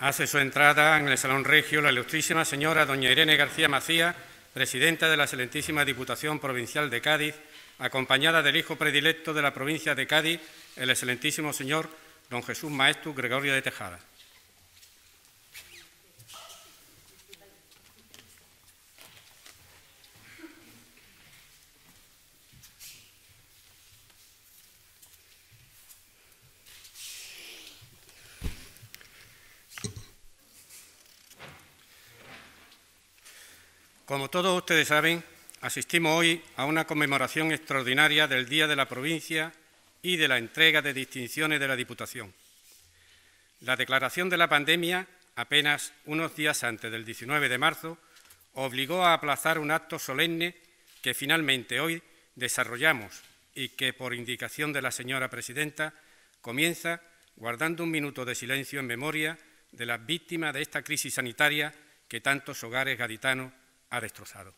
Hace su entrada en el Salón Regio la ilustrísima señora doña Irene García Macías, presidenta de la excelentísima Diputación Provincial de Cádiz, acompañada del hijo predilecto de la provincia de Cádiz, el excelentísimo señor don Jesús Maestu Gregorio de Tejada. Como todos ustedes saben, asistimos hoy a una conmemoración extraordinaria del Día de la Provincia y de la entrega de distinciones de la Diputación. La declaración de la pandemia, apenas unos días antes del 19 de marzo, obligó a aplazar un acto solemne que finalmente hoy desarrollamos y que, por indicación de la señora presidenta, comienza guardando un minuto de silencio en memoria de las víctimas de esta crisis sanitaria que tantos hogares gaditanos ha destrozado.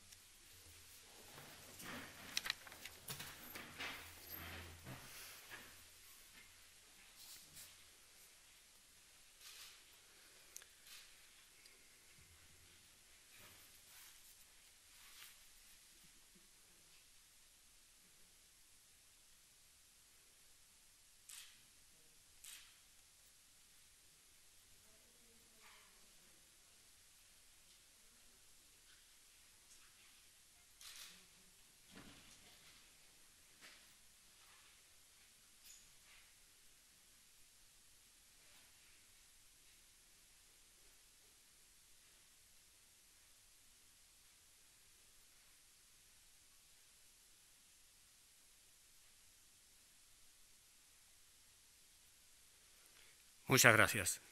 Muchas gracias.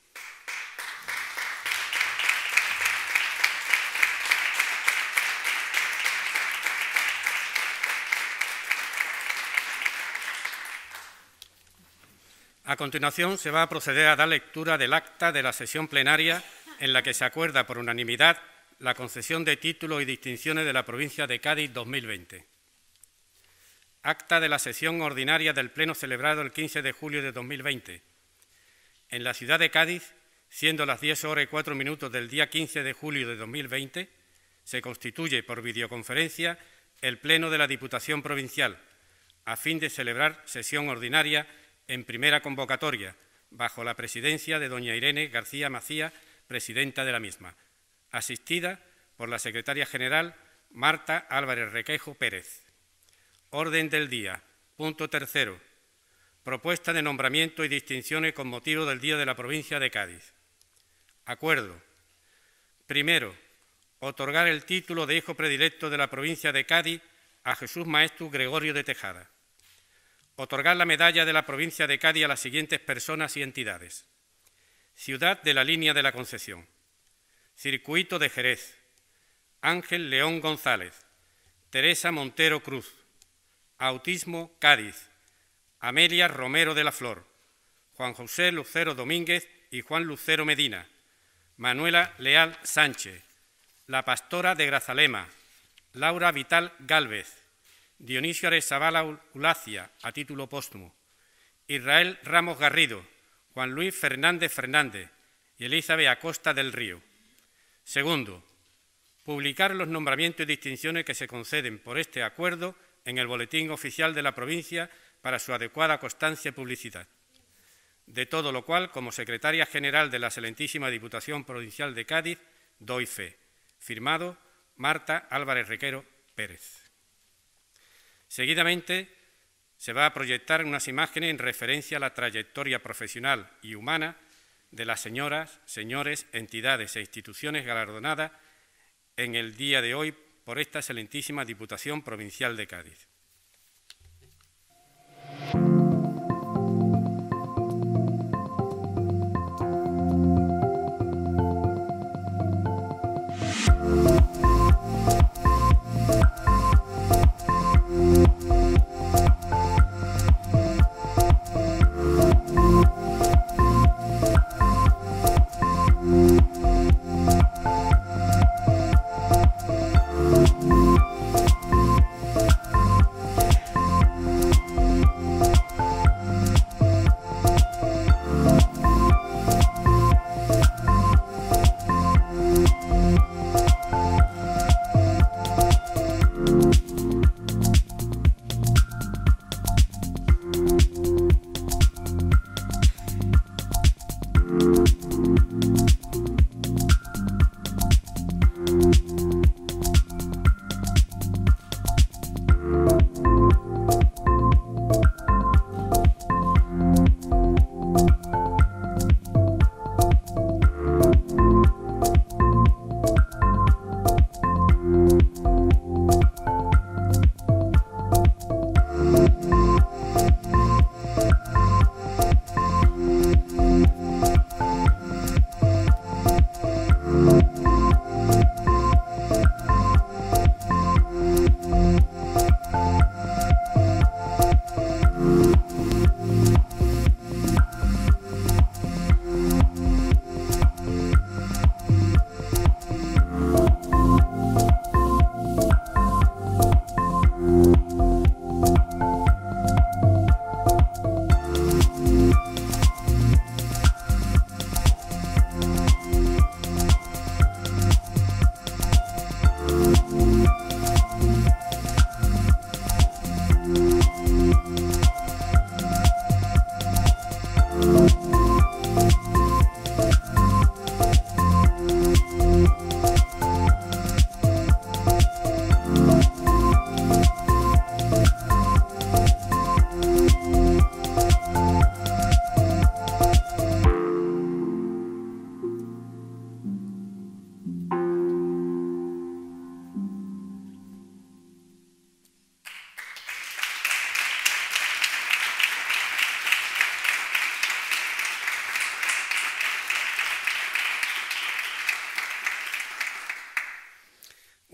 A continuación, se va a proceder a dar lectura del acta de la sesión plenaria en la que se acuerda por unanimidad la concesión de títulos y distinciones de la provincia de Cádiz 2020. Acta de la sesión ordinaria del Pleno celebrado el 15 de julio de 2020 en la ciudad de Cádiz, siendo las 10 horas y 4 minutos del día 15 de julio de 2020, se constituye por videoconferencia el Pleno de la Diputación Provincial, a fin de celebrar sesión ordinaria en primera convocatoria, bajo la presidencia de doña Irene García Macía, presidenta de la misma, asistida por la secretaria general Marta Álvarez Requejo Pérez. Orden del día. Punto tercero propuesta de nombramiento y distinciones con motivo del Día de la Provincia de Cádiz. Acuerdo. Primero, otorgar el título de hijo predilecto de la provincia de Cádiz a Jesús Maestro Gregorio de Tejada. Otorgar la medalla de la provincia de Cádiz a las siguientes personas y entidades. Ciudad de la línea de la concesión. Circuito de Jerez. Ángel León González. Teresa Montero Cruz. Autismo Cádiz. Amelia Romero de la Flor, Juan José Lucero Domínguez y Juan Lucero Medina, Manuela Leal Sánchez, la pastora de Grazalema, Laura Vital Gálvez, Dionisio Arezabala Ulacia, a título póstumo, Israel Ramos Garrido, Juan Luis Fernández Fernández y Elizabeth Acosta del Río. Segundo, publicar los nombramientos y distinciones que se conceden por este acuerdo en el Boletín Oficial de la Provincia para su adecuada constancia y publicidad. De todo lo cual, como secretaria general de la excelentísima Diputación Provincial de Cádiz, doy fe. Firmado Marta Álvarez Requero Pérez. Seguidamente se va a proyectar unas imágenes en referencia a la trayectoria profesional y humana de las señoras, señores, entidades e instituciones galardonadas en el día de hoy por esta excelentísima Diputación Provincial de Cádiz. Thank you.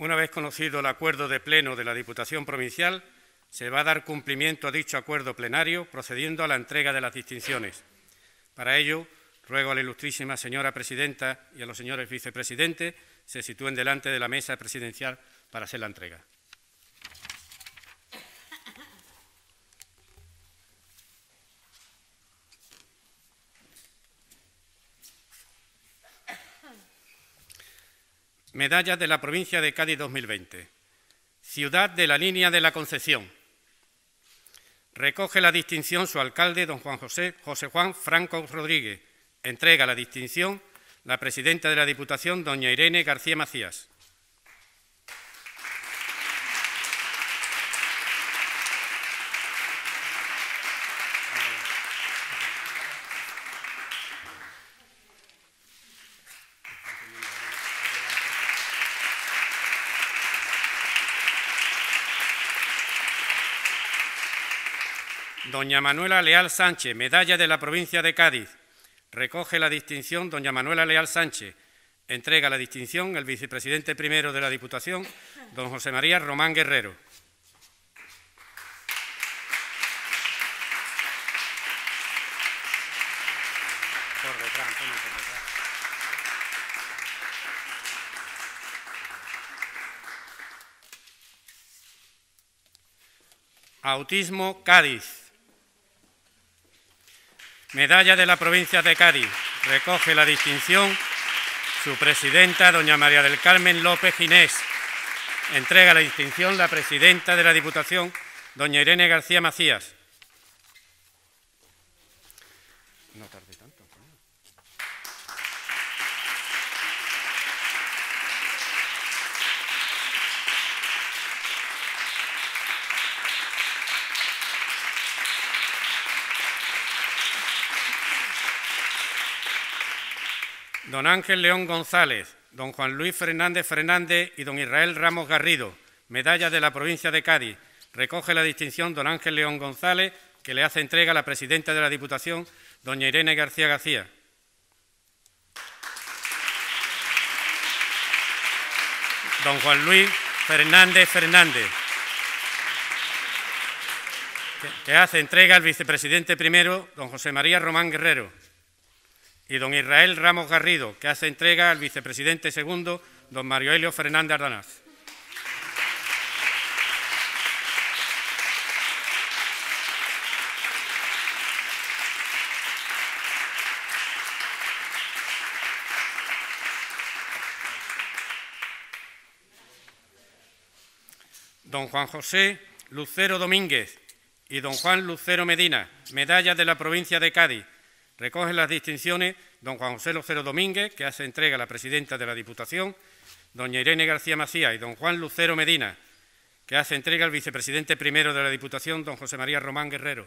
Una vez conocido el acuerdo de pleno de la Diputación Provincial, se va a dar cumplimiento a dicho acuerdo plenario procediendo a la entrega de las distinciones. Para ello, ruego a la ilustrísima señora presidenta y a los señores vicepresidentes se sitúen delante de la mesa presidencial para hacer la entrega. Medallas de la provincia de Cádiz 2020. Ciudad de la línea de la Concepción. Recoge la distinción su alcalde, don Juan José, José Juan Franco Rodríguez. Entrega la distinción la presidenta de la Diputación, doña Irene García Macías. doña Manuela Leal Sánchez, medalla de la provincia de Cádiz. Recoge la distinción doña Manuela Leal Sánchez. Entrega la distinción el vicepresidente primero de la Diputación, don José María Román Guerrero. Autismo Cádiz. Medalla de la provincia de Cádiz. Recoge la distinción su presidenta, doña María del Carmen López Ginés. Entrega la distinción la presidenta de la Diputación, doña Irene García Macías. don Ángel León González, don Juan Luis Fernández Fernández y don Israel Ramos Garrido, medalla de la provincia de Cádiz. Recoge la distinción don Ángel León González, que le hace entrega la presidenta de la Diputación, doña Irene García García. Don Juan Luis Fernández Fernández, que hace entrega al vicepresidente primero, don José María Román Guerrero y don Israel Ramos Garrido, que hace entrega al vicepresidente segundo, don Mario Helio Fernández Ardanaz. don Juan José Lucero Domínguez y don Juan Lucero Medina, medallas de la provincia de Cádiz, Recoge las distinciones don Juan José Lucero Domínguez, que hace entrega a la presidenta de la Diputación, doña Irene García Macías y don Juan Lucero Medina, que hace entrega al vicepresidente primero de la Diputación, don José María Román Guerrero.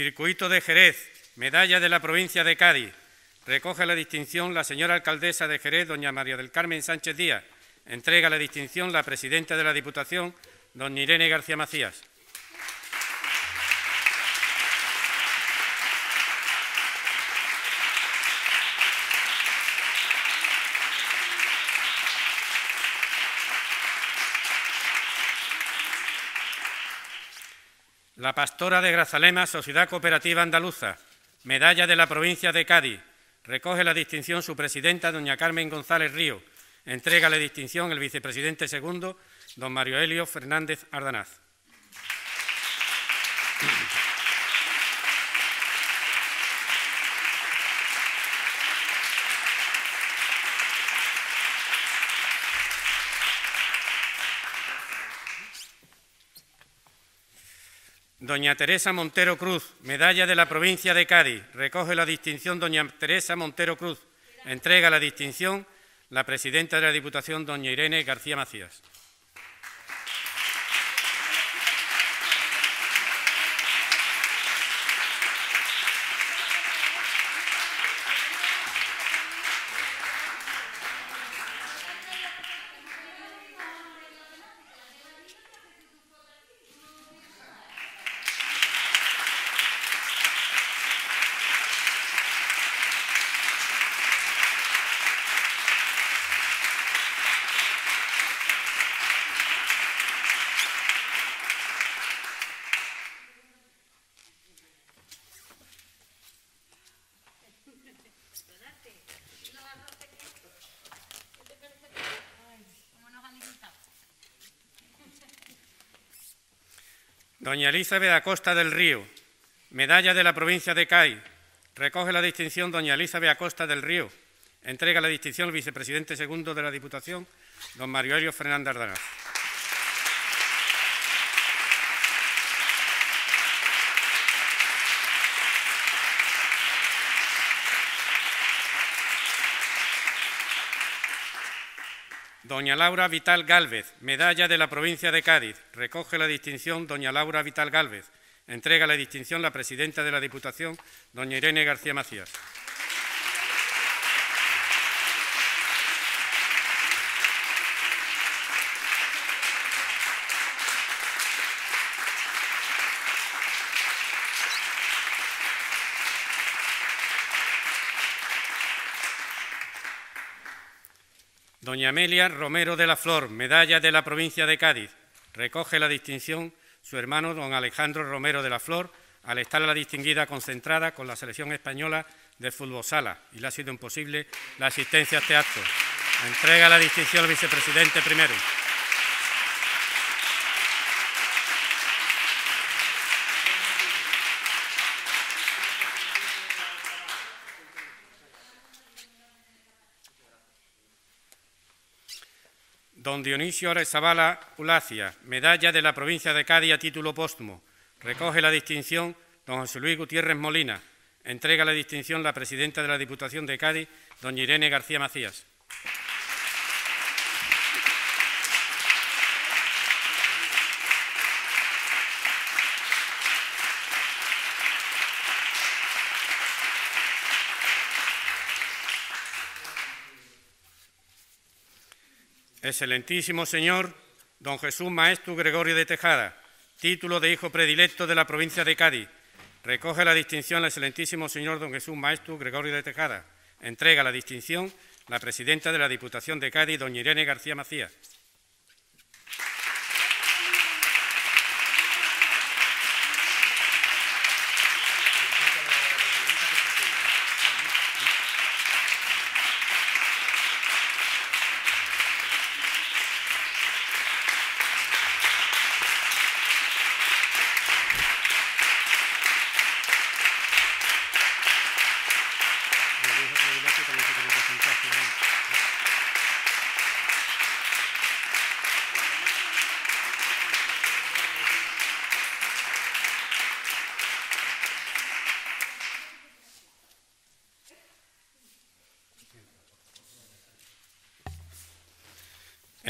Circuito de Jerez, medalla de la provincia de Cádiz. Recoge la distinción la señora alcaldesa de Jerez, doña María del Carmen Sánchez Díaz. Entrega la distinción la presidenta de la Diputación, doña Irene García Macías. La Pastora de Grazalema, Sociedad Cooperativa Andaluza, medalla de la provincia de Cádiz, recoge la distinción su presidenta, doña Carmen González Río. Entrega la distinción el vicepresidente segundo, don Mario Helio Fernández Ardanaz. Doña Teresa Montero Cruz, medalla de la provincia de Cádiz. Recoge la distinción Doña Teresa Montero Cruz. Entrega la distinción la presidenta de la Diputación, Doña Irene García Macías. Doña Elizabeth Acosta del Río, medalla de la provincia de CAI, recoge la distinción Doña Elizabeth Acosta del Río, entrega la distinción el vicepresidente segundo de la Diputación, don Mario Elio Fernández Ardanaz. Doña Laura Vital Gálvez, medalla de la provincia de Cádiz. Recoge la distinción Doña Laura Vital Gálvez. Entrega la distinción la presidenta de la Diputación, doña Irene García Macías. Doña Amelia Romero de la Flor, medalla de la provincia de Cádiz. Recoge la distinción su hermano don Alejandro Romero de la Flor, al estar la distinguida concentrada con la selección española de fútbol sala y le ha sido imposible la asistencia a este acto. Entrega la distinción al vicepresidente primero. Don Dionisio Arezabala Ulacia, medalla de la provincia de Cádiz a título póstumo. Recoge la distinción don José Luis Gutiérrez Molina. Entrega la distinción la presidenta de la Diputación de Cádiz, doña Irene García Macías. Excelentísimo señor don Jesús Maestro Gregorio de Tejada, título de hijo predilecto de la provincia de Cádiz. Recoge la distinción el excelentísimo señor don Jesús Maestro Gregorio de Tejada. Entrega la distinción la presidenta de la Diputación de Cádiz, doña Irene García Macías.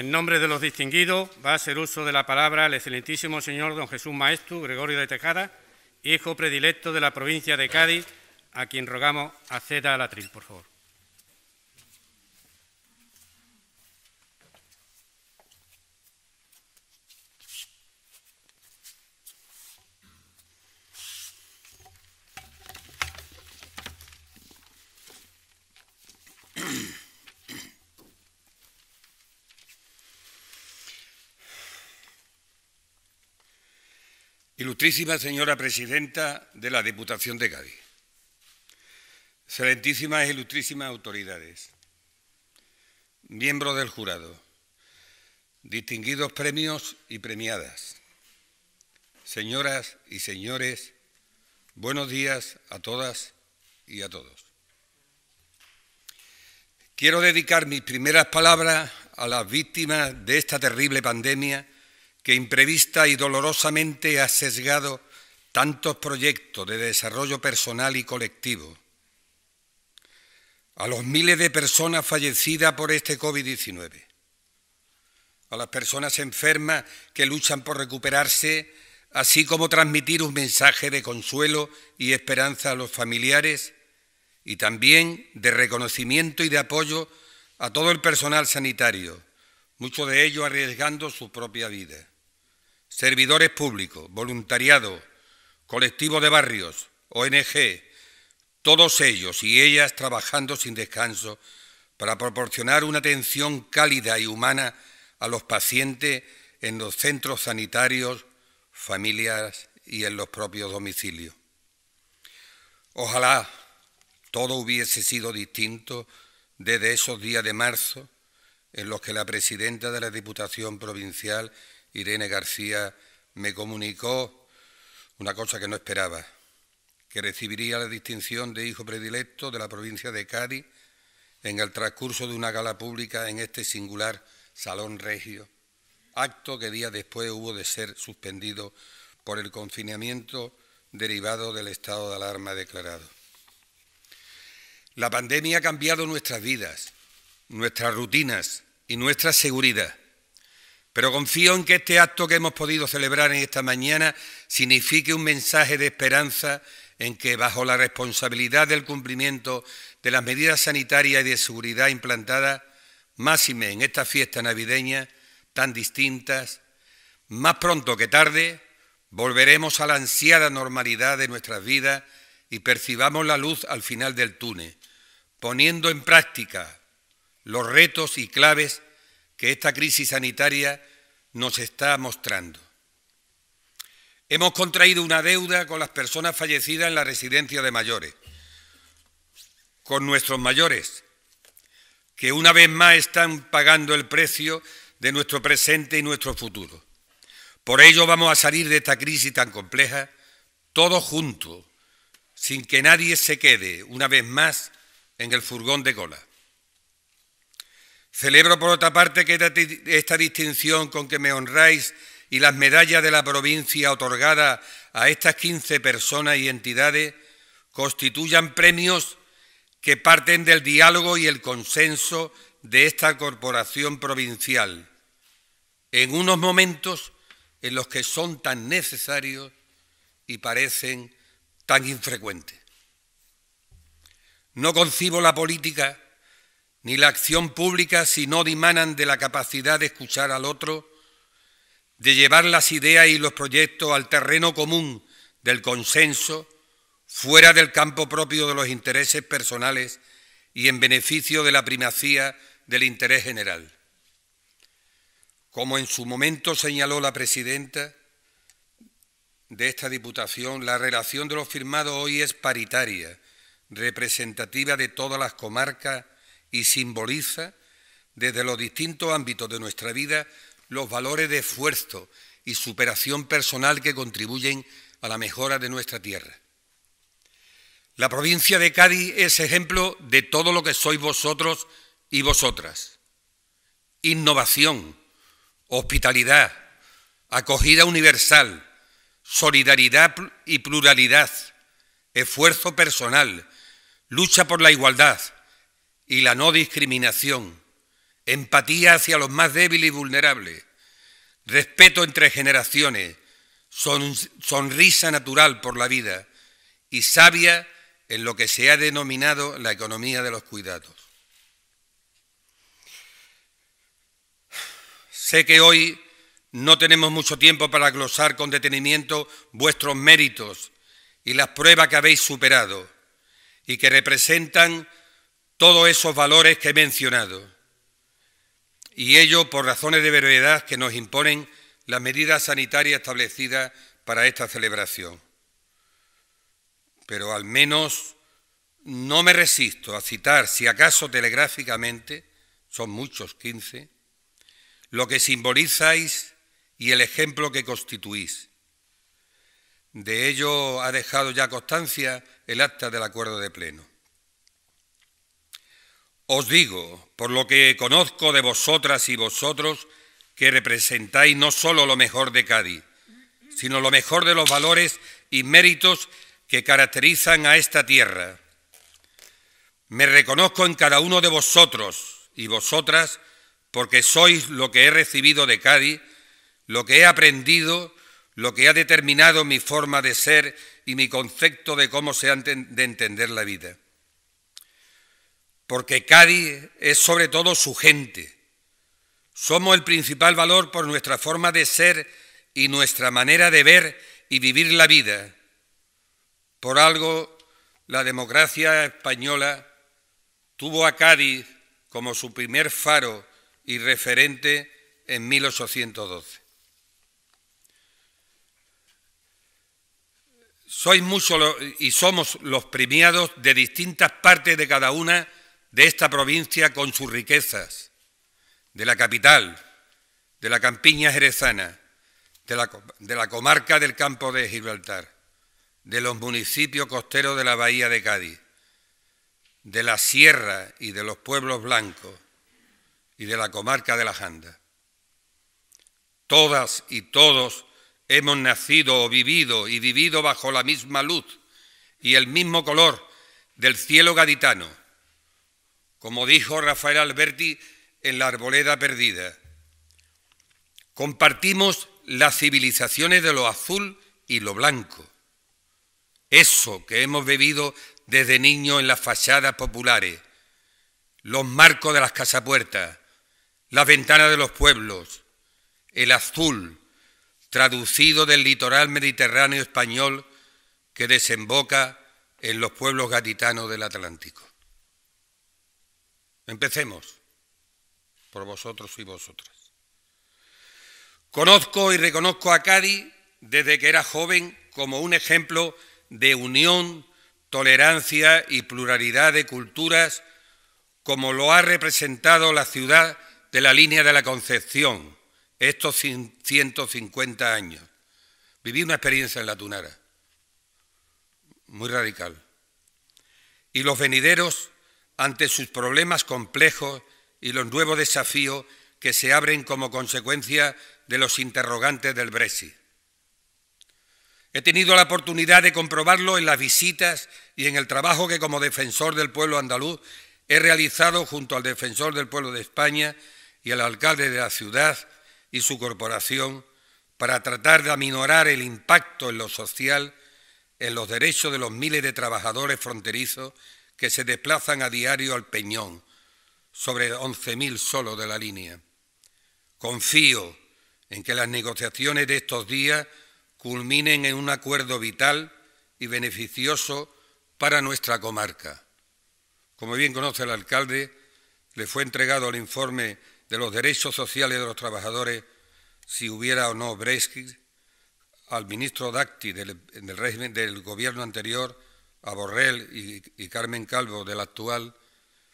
En nombre de los distinguidos, va a ser uso de la palabra el excelentísimo señor don Jesús Maestu, Gregorio de Tejada, hijo predilecto de la provincia de Cádiz, a quien rogamos acceda al atril, por favor. Ilustrísima señora presidenta de la Diputación de Cádiz, excelentísimas y ilustrísimas autoridades, miembros del jurado, distinguidos premios y premiadas, señoras y señores, buenos días a todas y a todos. Quiero dedicar mis primeras palabras a las víctimas de esta terrible pandemia que imprevista y dolorosamente ha sesgado tantos proyectos de desarrollo personal y colectivo. A los miles de personas fallecidas por este COVID-19. A las personas enfermas que luchan por recuperarse, así como transmitir un mensaje de consuelo y esperanza a los familiares y también de reconocimiento y de apoyo a todo el personal sanitario, muchos de ellos arriesgando su propia vida servidores públicos, voluntariado, colectivo de barrios, ONG, todos ellos y ellas trabajando sin descanso para proporcionar una atención cálida y humana a los pacientes en los centros sanitarios, familias y en los propios domicilios. Ojalá todo hubiese sido distinto desde esos días de marzo en los que la presidenta de la Diputación Provincial Irene García me comunicó una cosa que no esperaba, que recibiría la distinción de hijo predilecto de la provincia de Cádiz en el transcurso de una gala pública en este singular Salón Regio, acto que días después hubo de ser suspendido por el confinamiento derivado del estado de alarma declarado. La pandemia ha cambiado nuestras vidas, nuestras rutinas y nuestra seguridad. Pero confío en que este acto que hemos podido celebrar en esta mañana signifique un mensaje de esperanza en que, bajo la responsabilidad del cumplimiento de las medidas sanitarias y de seguridad implantadas, máxime en esta fiesta navideña tan distintas, más pronto que tarde volveremos a la ansiada normalidad de nuestras vidas y percibamos la luz al final del túnel, poniendo en práctica los retos y claves que esta crisis sanitaria nos está mostrando. Hemos contraído una deuda con las personas fallecidas en la residencia de mayores, con nuestros mayores, que una vez más están pagando el precio de nuestro presente y nuestro futuro. Por ello vamos a salir de esta crisis tan compleja todos juntos, sin que nadie se quede una vez más en el furgón de cola. Celebro por otra parte que esta distinción con que me honráis y las medallas de la provincia otorgadas a estas 15 personas y entidades constituyan premios que parten del diálogo y el consenso de esta corporación provincial, en unos momentos en los que son tan necesarios y parecen tan infrecuentes. No concibo la política ni la acción pública si no dimanan de la capacidad de escuchar al otro, de llevar las ideas y los proyectos al terreno común del consenso, fuera del campo propio de los intereses personales y en beneficio de la primacía del interés general. Como en su momento señaló la presidenta de esta Diputación, la relación de los firmados hoy es paritaria, representativa de todas las comarcas y simboliza desde los distintos ámbitos de nuestra vida los valores de esfuerzo y superación personal que contribuyen a la mejora de nuestra tierra. La provincia de Cádiz es ejemplo de todo lo que sois vosotros y vosotras. Innovación, hospitalidad, acogida universal, solidaridad y pluralidad, esfuerzo personal, lucha por la igualdad, y la no discriminación, empatía hacia los más débiles y vulnerables, respeto entre generaciones, son, sonrisa natural por la vida y sabia en lo que se ha denominado la economía de los cuidados. Sé que hoy no tenemos mucho tiempo para glosar con detenimiento vuestros méritos y las pruebas que habéis superado y que representan todos esos valores que he mencionado, y ello por razones de brevedad que nos imponen las medidas sanitarias establecidas para esta celebración. Pero al menos no me resisto a citar, si acaso telegráficamente, son muchos, 15, lo que simbolizáis y el ejemplo que constituís. De ello ha dejado ya constancia el acta del acuerdo de pleno. Os digo, por lo que conozco de vosotras y vosotros, que representáis no solo lo mejor de Cádiz, sino lo mejor de los valores y méritos que caracterizan a esta tierra. Me reconozco en cada uno de vosotros y vosotras, porque sois lo que he recibido de Cádiz, lo que he aprendido, lo que ha determinado mi forma de ser y mi concepto de cómo se ha de entender la vida porque Cádiz es sobre todo su gente. Somos el principal valor por nuestra forma de ser y nuestra manera de ver y vivir la vida. Por algo, la democracia española tuvo a Cádiz como su primer faro y referente en 1812. Sois muchos y somos los premiados de distintas partes de cada una de esta provincia con sus riquezas, de la capital, de la campiña jerezana, de la, comarca del campo de Gibraltar, de los municipios costeros de la bahía de Cádiz, de la sierra y de los pueblos blancos y de la comarca de la Janda. Todas y todos hemos nacido o vivido y vivido bajo la misma luz y el mismo color del cielo gaditano, como dijo Rafael Alberti en La Arboleda Perdida. Compartimos las civilizaciones de lo azul y lo blanco. Eso que hemos bebido desde niño en las fachadas populares, los marcos de las casapuertas, las ventanas de los pueblos, el azul, traducido del litoral mediterráneo español que desemboca en los pueblos gaditanos del Atlántico. Empecemos por vosotros y vosotras. Conozco y reconozco a Cádiz desde que era joven como un ejemplo de unión, tolerancia y pluralidad de culturas, como lo ha representado la ciudad de la línea de la Concepción estos 150 años. Viví una experiencia en la Tunara, muy radical. Y los venideros ante sus problemas complejos y los nuevos desafíos que se abren como consecuencia de los interrogantes del Brexit. He tenido la oportunidad de comprobarlo en las visitas y en el trabajo que como defensor del pueblo andaluz he realizado junto al defensor del pueblo de España y al alcalde de la ciudad y su corporación para tratar de aminorar el impacto en lo social, en los derechos de los miles de trabajadores fronterizos que se desplazan a diario al Peñón, sobre 11.000 solo de la línea. Confío en que las negociaciones de estos días culminen en un acuerdo vital y beneficioso para nuestra comarca. Como bien conoce el alcalde, le fue entregado el informe de los derechos sociales de los trabajadores, si hubiera o no Brexit, al ministro Dacti régimen del gobierno anterior a Borrell y, Carmen Calvo del actual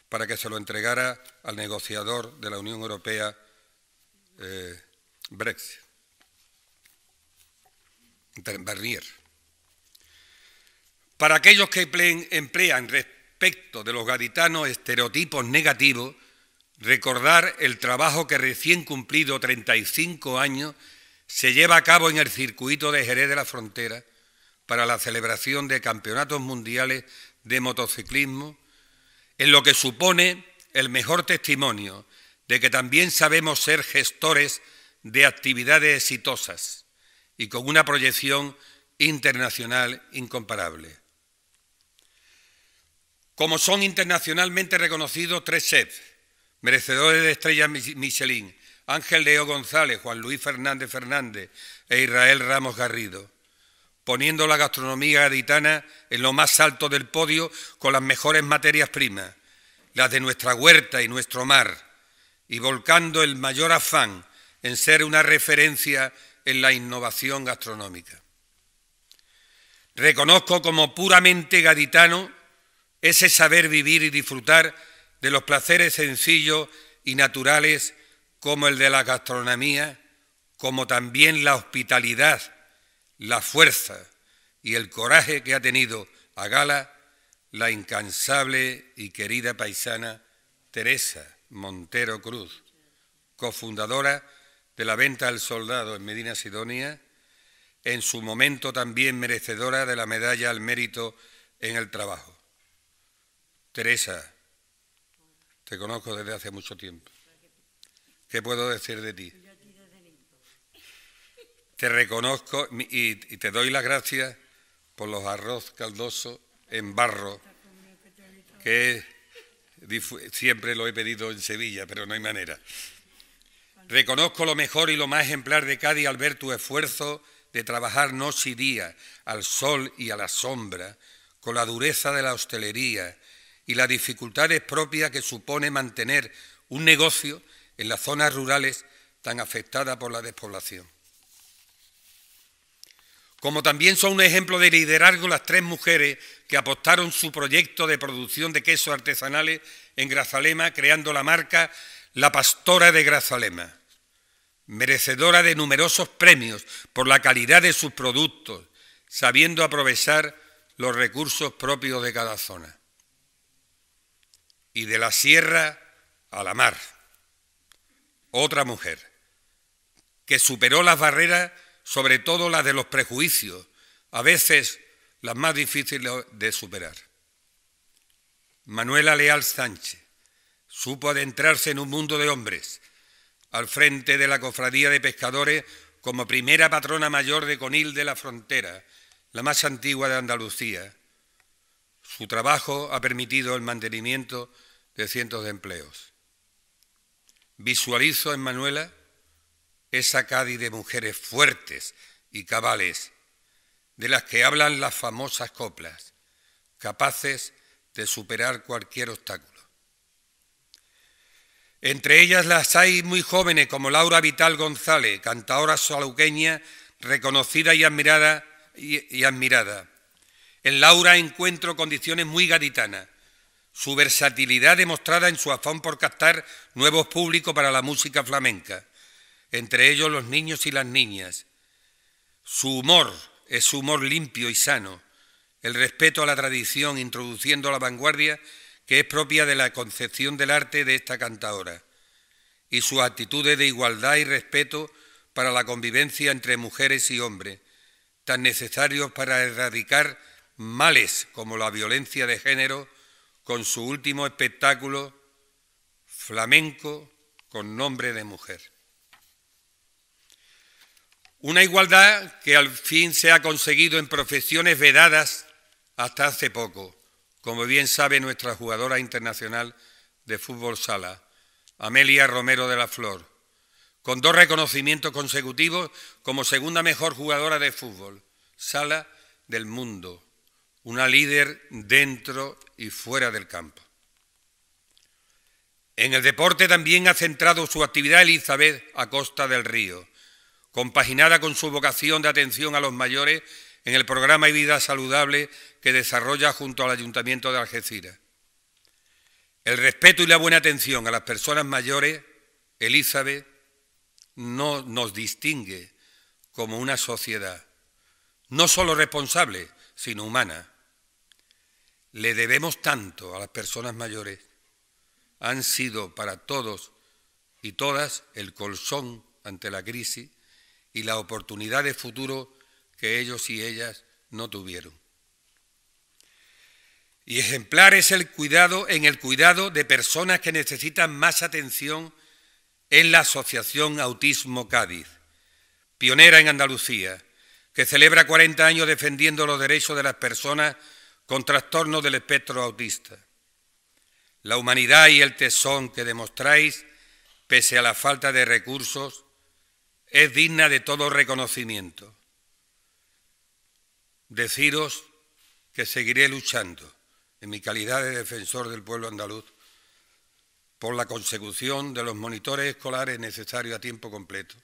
para que se lo entregara al negociador de la Unión Europea, eh, Brexit, Barnier. Para aquellos que emplean respecto de los gaditanos estereotipos negativos, recordar el trabajo que recién cumplido 35 años se lleva a cabo en el circuito de Jerez de la Frontera para la celebración de campeonatos mundiales de motociclismo, en lo que supone el mejor testimonio de que también sabemos ser gestores de actividades exitosas y con una proyección internacional incomparable. Como son internacionalmente reconocidos tres chefs, merecedores de estrellas Michelin, Ángel Leo González, Juan Luis Fernández Fernández e Israel Ramos Garrido, poniendo la gastronomía gaditana en lo más alto del podio con las mejores materias primas, las de nuestra huerta y nuestro mar, y volcando el mayor afán en ser una referencia en la innovación gastronómica. Reconozco como puramente gaditano ese saber vivir y disfrutar de los placeres sencillos y naturales como el de la gastronomía, como también la hospitalidad la fuerza y el coraje que ha tenido a gala la incansable y querida paisana Teresa Montero Cruz, cofundadora de la venta al soldado en Medina Sidonia, en su momento también merecedora de la medalla al mérito en el trabajo. Teresa, te conozco desde hace mucho tiempo. ¿Qué puedo decir de ti? Te reconozco y, te doy las gracias por los arroz caldoso en barro, que siempre lo he pedido en Sevilla, pero no hay manera. Reconozco lo mejor y lo más ejemplar de Cádiz al ver tu esfuerzo de trabajar noche y día, al sol y a la sombra, con la dureza de la hostelería y las dificultades propias que supone mantener un negocio en las zonas rurales tan afectadas por la despoblación como también son un ejemplo de liderazgo las tres mujeres que apostaron su proyecto de producción de quesos artesanales en Grazalema, creando la marca La Pastora de Grazalema, merecedora de numerosos premios por la calidad de sus productos, sabiendo aprovechar los recursos propios de cada zona. Y de la sierra a la mar, otra mujer que superó las barreras sobre todo la de los prejuicios, a veces las más difíciles de superar. Manuela Leal Sánchez supo adentrarse en un mundo de hombres, al frente de la cofradía de pescadores como primera patrona mayor de Conil de la Frontera, la más antigua de Andalucía. Su trabajo ha permitido el mantenimiento de cientos de empleos. Visualizo en Manuela esa Cádiz de mujeres fuertes y cabales, de las que hablan las famosas coplas, capaces de superar cualquier obstáculo. Entre ellas las hay muy jóvenes como Laura Vital González, cantadora saluqueña, reconocida y admirada. En Laura encuentro condiciones muy gaditanas, su versatilidad demostrada en su afán por captar nuevos públicos para la música flamenca entre ellos los niños y las niñas. Su humor es humor limpio y sano, el respeto a la tradición introduciendo la vanguardia que es propia de la concepción del arte de esta cantadora, y sus actitudes de igualdad y respeto para la convivencia entre mujeres y hombres, tan necesarios para erradicar males como la violencia de género, con su último espectáculo flamenco con nombre de mujer. Una igualdad que al fin se ha conseguido en profesiones vedadas hasta hace poco, como bien sabe nuestra jugadora internacional de fútbol sala, Amelia Romero de la Flor, con dos reconocimientos consecutivos como segunda mejor jugadora de fútbol sala del mundo, una líder dentro y fuera del campo. En el deporte también ha centrado su actividad Elizabeth Acosta del Río, compaginada con su vocación de atención a los mayores en el programa de vida saludable que desarrolla junto al Ayuntamiento de Algeciras. El respeto y la buena atención a las personas mayores, Elizabeth, no nos distingue como una sociedad, no solo responsable, sino humana. Le debemos tanto a las personas mayores. Han sido para todos y todas el colchón ante la crisis y oportunidad de futuro que ellos y ellas no tuvieron. Y ejemplar es el cuidado en el cuidado de personas que necesitan más atención en la Asociación Autismo Cádiz, pionera en Andalucía, que celebra 40 años defendiendo los derechos de las personas con trastorno del espectro autista. La humanidad y el tesón que demostráis, pese a la falta de recursos, es digna de todo reconocimiento. Deciros que seguiré luchando en mi calidad de defensor del pueblo andaluz por la consecución de los monitores escolares necesarios a tiempo completo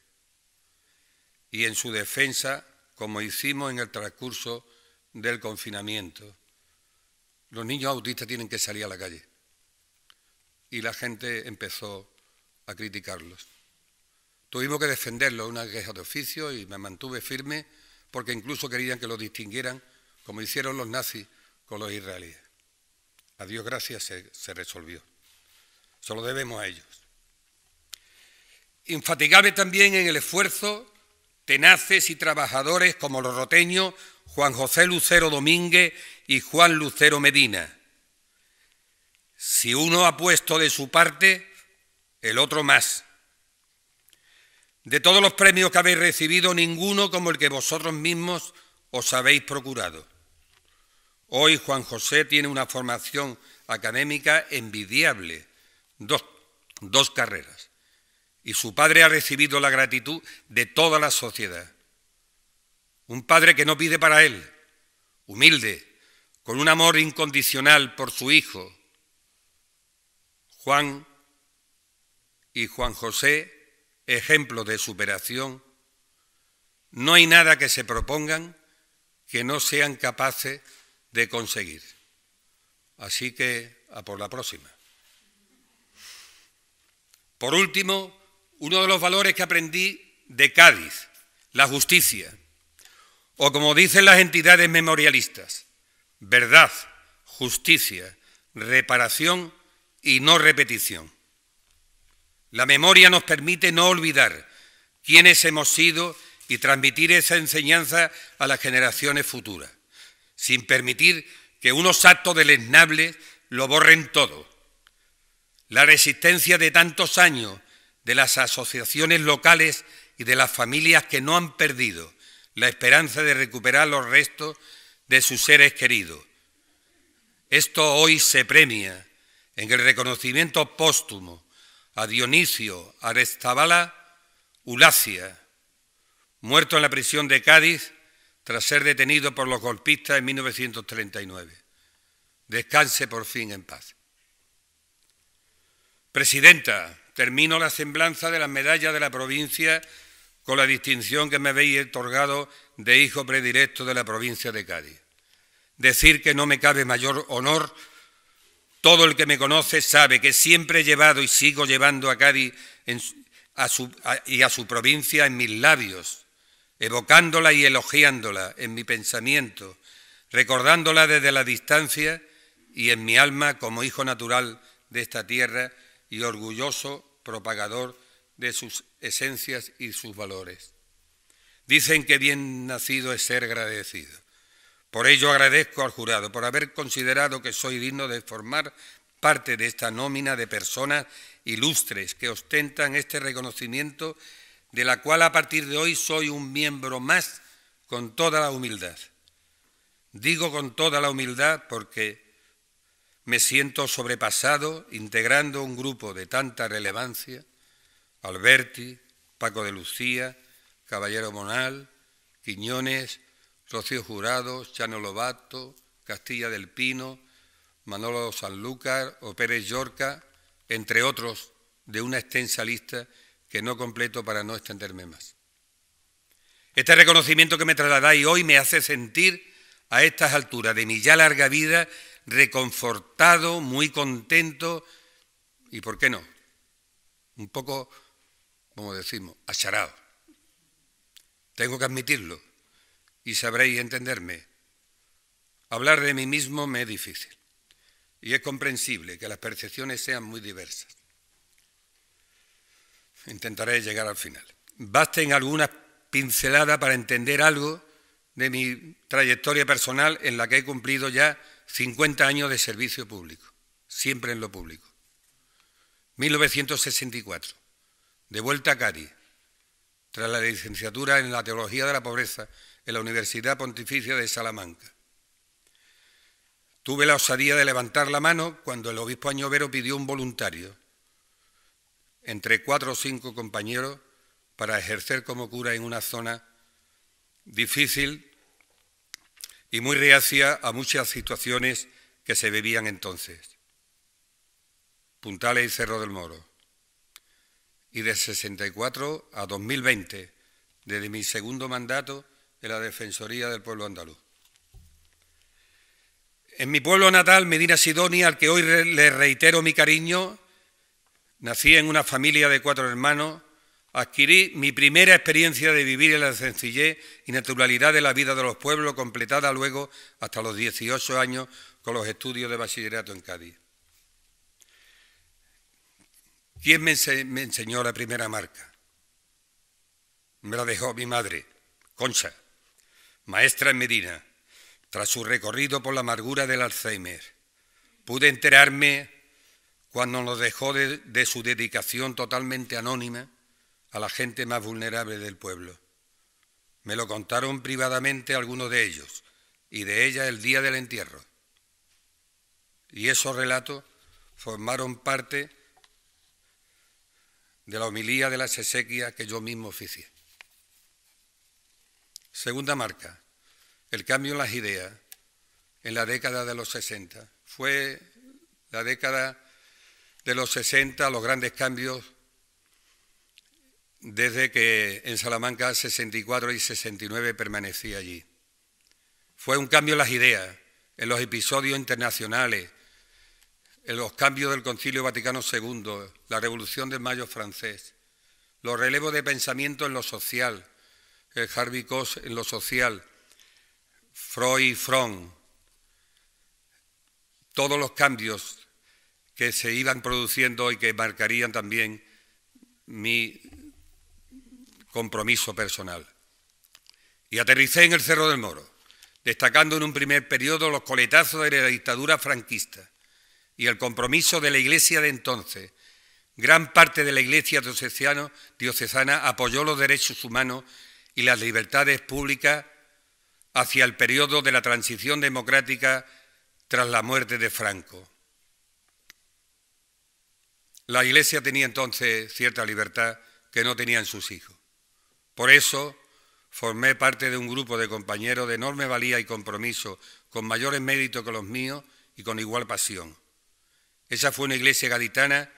y en su defensa, como hicimos en el transcurso del confinamiento. Los niños autistas tienen que salir a la calle y la gente empezó a criticarlos. Tuvimos que defenderlo, en una queja de oficio, y me mantuve firme porque incluso querían que lo distinguieran, como hicieron los nazis con los israelíes. A Dios gracias se, se resolvió. Se lo debemos a ellos. Infatigable también en el esfuerzo, tenaces y trabajadores como los roteños Juan José Lucero Domínguez y Juan Lucero Medina. Si uno ha puesto de su parte, el otro más. De todos los premios que habéis recibido, ninguno como el que vosotros mismos os habéis procurado. Hoy Juan José tiene una formación académica envidiable, dos, carreras, y su padre ha recibido la gratitud de toda la sociedad. Un padre que no pide para él, humilde, con un amor incondicional por su hijo. Juan y Juan José ejemplo de superación, no hay nada que se propongan que no sean capaces de conseguir. Así que a por la próxima. Por último, uno de los valores que aprendí de Cádiz, la justicia, o como dicen las entidades memorialistas, verdad, justicia, reparación y no repetición. La memoria nos permite no olvidar quiénes hemos sido y transmitir esa enseñanza a las generaciones futuras, sin permitir que unos actos deleznables lo borren todo. La resistencia de tantos años de las asociaciones locales y de las familias que no han perdido la esperanza de recuperar los restos de sus seres queridos. Esto hoy se premia en el reconocimiento póstumo a Dionisio Arestabala Ulacia, muerto en la prisión de Cádiz tras ser detenido por los golpistas en 1939. Descanse por fin en paz. Presidenta, termino la semblanza de las medallas de la provincia con la distinción que me habéis otorgado de hijo predirecto de la provincia de Cádiz. Decir que no me cabe mayor honor todo el que me conoce sabe que siempre he llevado y sigo llevando a Cádiz y a su provincia en mis labios, evocándola y elogiándola en mi pensamiento, recordándola desde la distancia y en mi alma como hijo natural de esta tierra y orgulloso propagador de sus esencias y sus valores. Dicen que bien nacido es ser agradecido. Por ello agradezco al jurado por haber considerado que soy digno de formar parte de esta nómina de personas ilustres que ostentan este reconocimiento, de la cual a partir de hoy soy un miembro más con toda la humildad. Digo con toda la humildad porque me siento sobrepasado integrando un grupo de tanta relevancia, Alberti, Paco de Lucía, Caballero Monal, Quiñones, Rocío Jurado, Chano Lobato, Castilla del Pino, Manolo Sanlúcar o Pérez Yorca, entre otros, de una extensa lista que no completo para no extenderme más. Este reconocimiento que me trasladáis hoy me hace sentir a estas alturas de mi ya larga vida reconfortado, muy contento y, ¿por qué no? Un poco, como decimos, acharado. Tengo que admitirlo y sabréis entenderme. Hablar de mí mismo me es difícil y es comprensible que las percepciones sean muy diversas. Intentaré llegar al final. Basten algunas pinceladas para entender algo de mi trayectoria personal en la que he cumplido ya 50 años de servicio público, siempre en lo público. 1964, de vuelta a Cádiz, tras la licenciatura en la Teología de la Pobreza la Universidad Pontificia de Salamanca. Tuve la osadía de levantar la mano cuando el obispo Añovero pidió un voluntario, entre cuatro o cinco compañeros, para ejercer como cura en una zona difícil y muy reacia a muchas situaciones que se vivían entonces. Puntales y Cerro del Moro. Y de 64 a 2020, desde mi segundo mandato, de la Defensoría del Pueblo Andaluz. En mi pueblo natal, Medina Sidonia, al que hoy le reitero mi cariño, nací en una familia de cuatro hermanos, adquirí mi primera experiencia de vivir en la sencillez y naturalidad de la vida de los pueblos, completada luego hasta los 18 años con los estudios de bachillerato en Cádiz. ¿Quién me, me enseñó la primera marca? Me la dejó mi madre, Concha maestra en Medina, tras su recorrido por la amargura del Alzheimer, pude enterarme cuando nos dejó de, su dedicación totalmente anónima a la gente más vulnerable del pueblo. Me lo contaron privadamente algunos de ellos y de ella el día del entierro. Y esos relatos formaron parte de la homilía de las exequias que yo mismo oficié. Segunda marca, el cambio en las ideas en la década de los 60. Fue la década de los 60 los grandes cambios desde que en Salamanca 64 y 69 permanecí allí. Fue un cambio en las ideas, en los episodios internacionales, en los cambios del Concilio Vaticano II, la Revolución de Mayo francés, los relevos de pensamiento en lo social, el eh, Harvey en lo social, Freud y Fromm, todos los cambios que se iban produciendo y que marcarían también mi compromiso personal. Y aterricé en el Cerro del Moro, destacando en un primer periodo los coletazos de la dictadura franquista y el compromiso de la Iglesia de entonces. Gran parte de la Iglesia diocesana apoyó los derechos humanos y las libertades públicas hacia el periodo de la transición democrática tras la muerte de Franco. La Iglesia tenía entonces cierta libertad que no tenían sus hijos. Por eso formé parte de un grupo de compañeros de enorme valía y compromiso, con mayores méritos que los míos y con igual pasión. Esa fue una iglesia gaditana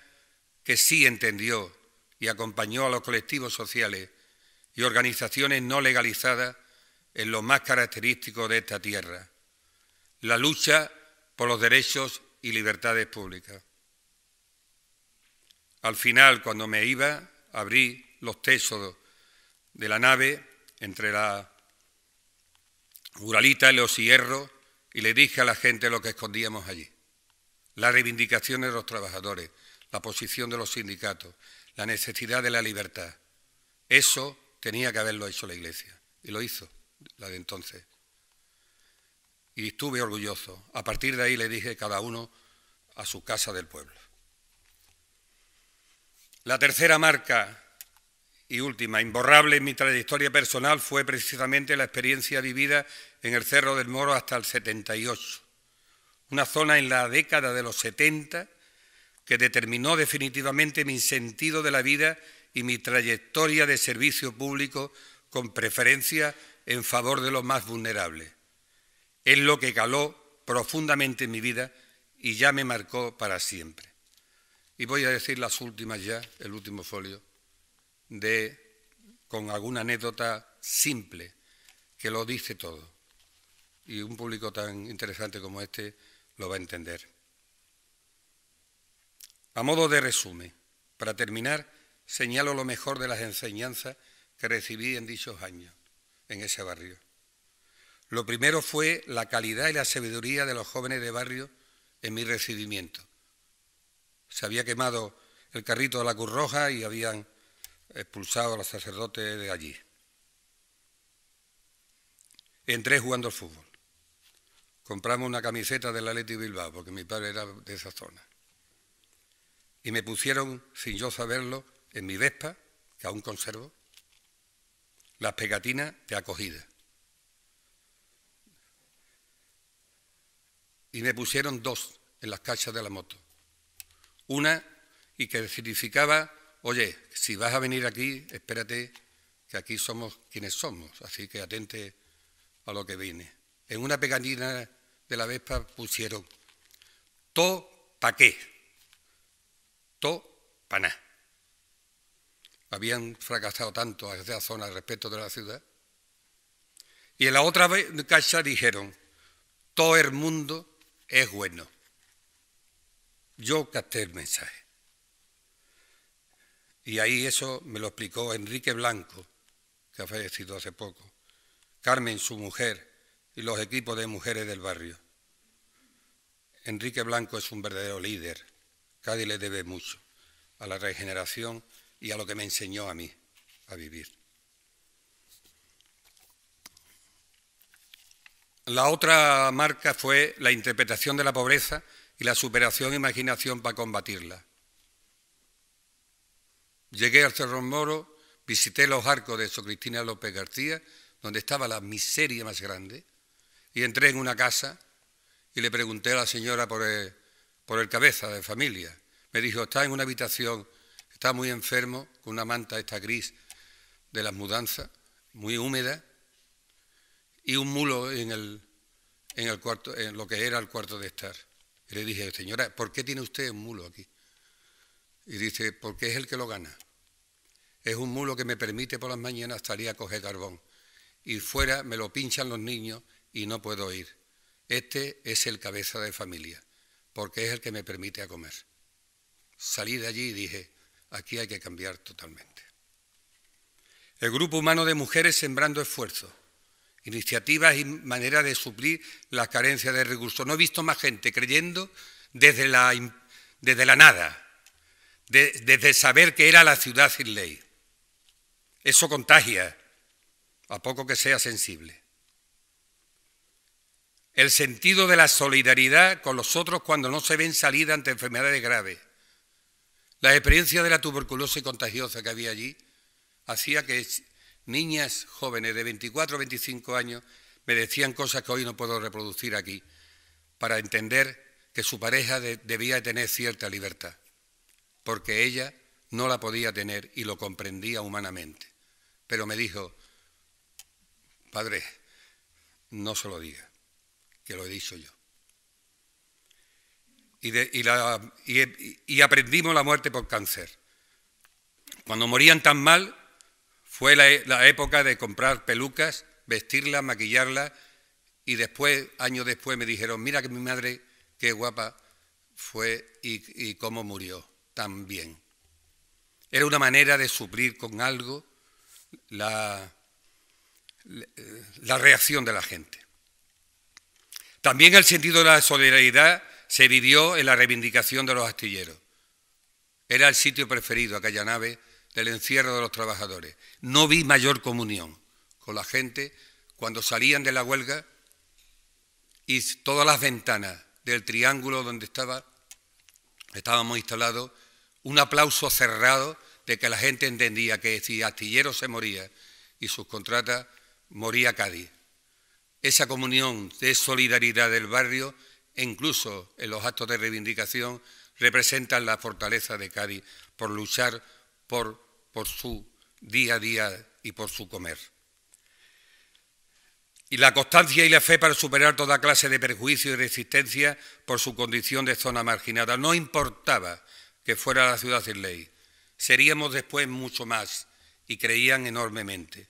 que sí entendió y acompañó a los colectivos sociales y organizaciones no legalizadas en lo más característico de esta tierra, la lucha por los derechos y libertades públicas. Al final, cuando me iba, abrí los tesos de la nave entre la Uralita y los hierros y le dije a la gente lo que escondíamos allí. Las reivindicaciones de los trabajadores, la posición de los sindicatos, la necesidad de la libertad. Eso Tenía que haberlo hecho la Iglesia. Y lo hizo, la de entonces. Y estuve orgulloso. A partir de ahí le dije cada uno a su casa del pueblo. La tercera marca y última, imborrable en mi trayectoria personal, fue precisamente la experiencia vivida en el Cerro del Moro hasta el 78, una zona en la década de los 70 que determinó definitivamente mi sentido de la vida y mi trayectoria de servicio público con preferencia en favor de los más vulnerables. Es lo que caló profundamente en mi vida y ya me marcó para siempre. Y voy a decir las últimas ya, el último folio, de con alguna anécdota simple que lo dice todo. Y un público tan interesante como este lo va a entender. A modo de resumen, para terminar, señalo lo mejor de las enseñanzas que recibí en dichos años, en ese barrio. Lo primero fue la calidad y la sabiduría de los jóvenes de barrio en mi recibimiento. Se había quemado el carrito de la Cruz Roja y habían expulsado a los sacerdotes de allí. Entré jugando al fútbol. Compramos una camiseta de la Leti Bilbao, porque mi padre era de esa zona. Y me pusieron, sin yo saberlo, en mi Vespa, que aún conservo, las pegatinas de acogida. Y me pusieron dos en las cachas de la moto. Una y que significaba, oye, si vas a venir aquí, espérate, que aquí somos quienes somos, así que atente a lo que viene. En una pegatina de la Vespa pusieron, to pa' qué, to pa' habían fracasado tanto a esa zona respecto de la ciudad. Y en la otra casa dijeron, todo el mundo es bueno. Yo capté el mensaje. Y ahí eso me lo explicó Enrique Blanco, que ha fallecido hace poco, Carmen, su mujer, y los equipos de mujeres del barrio. Enrique Blanco es un verdadero líder. Cádiz le debe mucho a la regeneración y a lo que me enseñó a mí a vivir. La otra marca fue la interpretación de la pobreza y la superación e imaginación para combatirla. Llegué al Cerro Moro, visité los arcos de Socristina López García, donde estaba la miseria más grande, y entré en una casa y le pregunté a la señora por el, por el cabeza de familia. Me dijo, está en una habitación está muy enfermo, con una manta esta gris de las mudanzas, muy húmeda, y un mulo en, el, en, el cuarto, en lo que era el cuarto de estar. le dije, señora, ¿por qué tiene usted un mulo aquí? Y dice, porque es el que lo gana. Es un mulo que me permite por las mañanas salir a coger carbón. Y fuera me lo pinchan los niños y no puedo ir. Este es el cabeza de familia, porque es el que me permite a comer. Salí de allí y dije, Aquí hay que cambiar totalmente. El grupo humano de mujeres sembrando Esfuerzo. iniciativas y maneras de suplir la carencia de recursos. No he visto más gente creyendo desde la, nada, desde saber que era la ciudad sin ley. Eso contagia, a poco que sea sensible. El sentido de la solidaridad con los otros cuando no se ven salida ante enfermedades graves la experiencia de la tuberculosis contagiosa que había allí hacía que niñas jóvenes de 24 o 25 años me decían cosas que hoy no puedo reproducir aquí, para entender que su pareja debía tener cierta libertad, porque ella no la podía tener y lo comprendía humanamente. Pero me dijo, padre, no se lo diga, que lo he dicho yo y, aprendimos la muerte por cáncer. Cuando morían tan mal, fue la, época de comprar pelucas, vestirlas, maquillarlas, y después, años después, me dijeron, mira que mi madre, qué guapa fue y, cómo murió tan bien. Era una manera de suplir con algo la, la reacción de la gente. También el sentido de la solidaridad se vivió en la reivindicación de los astilleros. Era el sitio preferido, aquella nave, del encierro de los trabajadores. No vi mayor comunión con la gente cuando salían de la huelga y todas las ventanas del triángulo donde estaba, estábamos instalados, un aplauso cerrado de que la gente entendía que si Astillero se moría y sus contratas, moría Cádiz. Esa comunión de solidaridad del barrio e incluso en los actos de reivindicación representan la fortaleza de Cádiz por luchar por, por su día a día y por su comer. Y la constancia y la fe para superar toda clase de perjuicio y resistencia por su condición de zona marginada. No importaba que fuera la ciudad sin ley. Seríamos después mucho más y creían enormemente.